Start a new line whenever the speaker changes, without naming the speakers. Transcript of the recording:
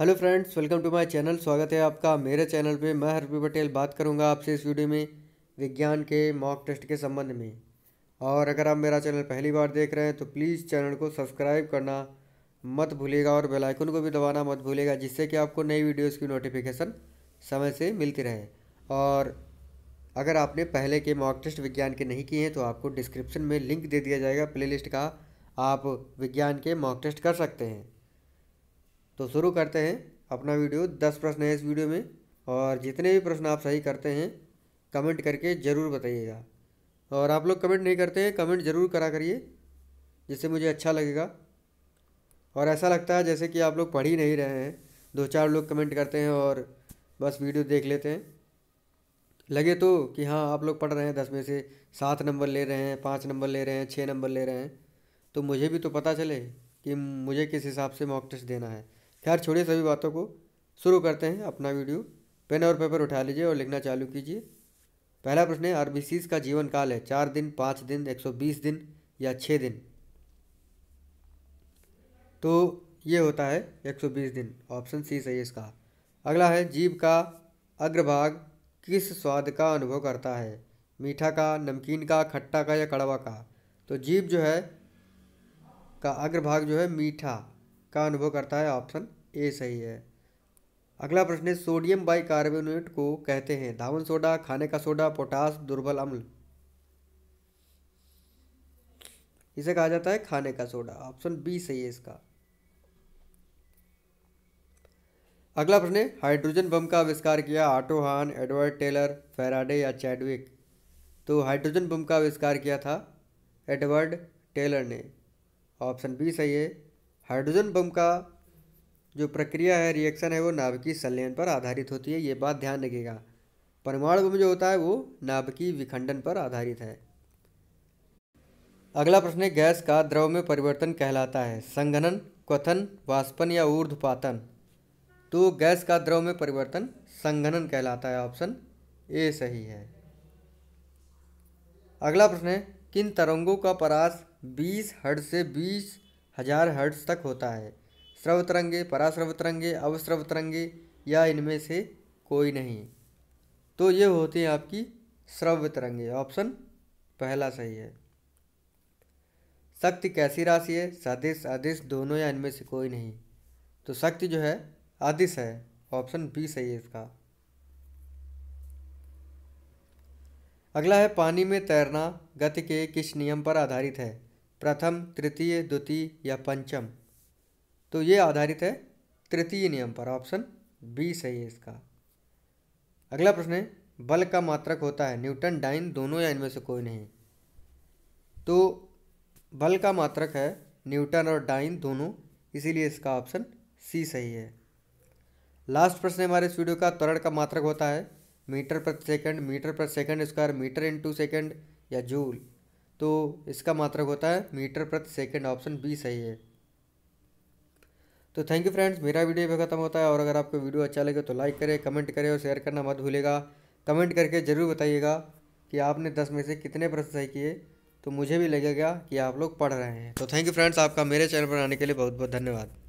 hello friends welcome to my channel स्वागत है आपका मेरे चैनल पे मैं हरपी पटेल बात करूंगा आपसे इस वीडियो में विज्ञान के मॉक टेस्ट के संबंध में और अगर आप मेरा चैनल पहली बार देख रहे हैं तो प्लीज़ चैनल को सब्सक्राइब करना मत भूलेगा और बेल आइकन को भी दबाना मत भूलेगा जिससे कि आपको नई वीडियोज़ की नोटिफिकेशन समय से मिलती रहे और अगर आपने पहले के मॉक टेस्ट विज्ञान के नहीं किए हैं तो आपको डिस्क्रिप्शन में लिंक दे दिया जाएगा प्लेलिस्ट का आप विज्ञान के मॉक टेस्ट कर सकते हैं तो शुरू करते हैं अपना वीडियो दस प्रश्न है इस वीडियो में और जितने भी प्रश्न आप सही करते हैं कमेंट करके ज़रूर बताइएगा और आप लोग कमेंट नहीं करते हैं कमेंट ज़रूर करा करिए जिससे मुझे अच्छा लगेगा और ऐसा लगता है जैसे कि आप लोग पढ़ ही नहीं रहे हैं दो चार लोग कमेंट करते हैं और बस वीडियो देख लेते हैं लगे तो कि हाँ आप लोग पढ़ रहे हैं दस में से सात नंबर ले रहे हैं पाँच नंबर ले रहे हैं छः नंबर ले रहे हैं तो मुझे भी तो पता चले कि मुझे किस हिसाब से मॉक टेस्ट देना है खैर छोड़िए सभी बातों को शुरू करते हैं अपना वीडियो पेन और पेपर उठा लीजिए और लिखना चालू कीजिए पहला प्रश्न है आरबीसीज का जीवन काल है चार दिन पाँच दिन एक सौ बीस दिन या छः दिन तो ये होता है एक सौ बीस दिन ऑप्शन सी सही है इसका अगला है जीव का अग्रभाग किस स्वाद का अनुभव करता है मीठा का नमकीन का खट्टा का या कड़वा का तो जीव जो है का अग्रभाग जो है मीठा का अनुभव करता है ऑप्शन ए सही है अगला प्रश्न है सोडियम बाई कार्बोनेट को कहते हैं धावन सोडा खाने का सोडा पोटास दुर्बल अम्ल इसे कहा जाता है खाने का सोडा ऑप्शन बी सही है इसका अगला प्रश्न है हाइड्रोजन बम का आविष्कार किया आटोहान एडवर्ड टेलर फेराडे या चैडविक तो हाइड्रोजन बम का आविष्कार किया था एडवर्ड टेलर ने ऑप्शन बी सही है हाइड्रोजन बम का जो प्रक्रिया है रिएक्शन है वो नाभिकीय संलयन पर आधारित होती है ये बात ध्यान रखिएगा परमाणु बम जो होता है वो नाभिकीय विखंडन पर आधारित है अगला प्रश्न है गैस का द्रव में परिवर्तन कहलाता है संघनन क्वथन वाष्पन या ऊर्ध्वपातन तो गैस का द्रव में परिवर्तन संघनन कहलाता है ऑप्शन ए सही है अगला प्रश्न है किन तरंगों का परास 20 हर्ट से बीस हजार हर्ट्स तक होता है स्रव तरंगे पराश्रव तरंगे अवस्रव तरंगे या इनमें से कोई नहीं तो ये होती हैं आपकी स्रव तरंगे ऑप्शन पहला सही है शक्ति कैसी राशि है सदिश आदिश दोनों या इनमें से कोई नहीं तो शक्ति जो है आदिश है ऑप्शन बी सही है इसका अगला है पानी में तैरना गति के किस नियम पर आधारित है प्रथम तृतीय द्वितीय या पंचम तो ये आधारित है तृतीय नियम पर ऑप्शन बी सही है इसका अगला प्रश्न है बल का मात्रक होता है न्यूटन डाइन दोनों या इनमें से कोई नहीं तो बल का मात्रक है न्यूटन और डाइन दोनों इसीलिए इसका ऑप्शन सी सही है लास्ट प्रश्न हमारे इस वीडियो का त्वरण का मात्रक होता है मीटर प्रति सेकंड मीटर प्रति second square metre into second या जूल तो इसका मात्रक मतलब होता है मीटर प्रति सेकेंड ऑप्शन बी सही है तो थैंक यू फ्रेंड्स मेरा वीडियो भी खत्म होता है और अगर आपको वीडियो अच्छा लगे तो लाइक करें कमेंट करें और शेयर करना मत भूलेगा कमेंट करके ज़रूर बताइएगा कि आपने दस में से कितने प्रश्न सही किए तो मुझे भी लगेगा कि आप लोग पढ़ रहे हैं तो थैंक यू फ्रेंड्स आपका मेरे चैनल पर आने के लिए बहुत बहुत धन्यवाद